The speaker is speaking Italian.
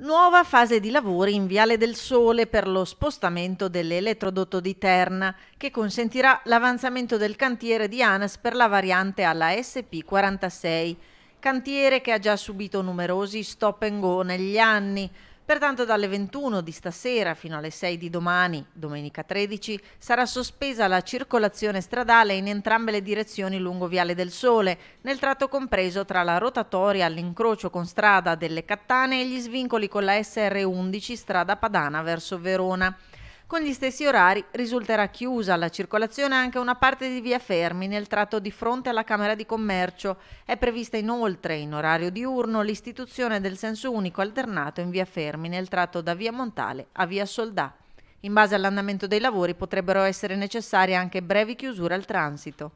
Nuova fase di lavori in Viale del Sole per lo spostamento dell'elettrodotto di Terna, che consentirà l'avanzamento del cantiere di ANAS per la variante alla SP46, cantiere che ha già subito numerosi stop and go negli anni, Pertanto dalle 21 di stasera fino alle 6 di domani, domenica 13, sarà sospesa la circolazione stradale in entrambe le direzioni lungo Viale del Sole, nel tratto compreso tra la rotatoria all'incrocio con strada delle Cattane e gli svincoli con la SR11 strada Padana verso Verona. Con gli stessi orari risulterà chiusa alla circolazione anche una parte di via Fermi nel tratto di fronte alla Camera di Commercio. È prevista inoltre in orario diurno l'istituzione del senso unico alternato in via Fermi nel tratto da via Montale a via Soldà. In base all'andamento dei lavori potrebbero essere necessarie anche brevi chiusure al transito.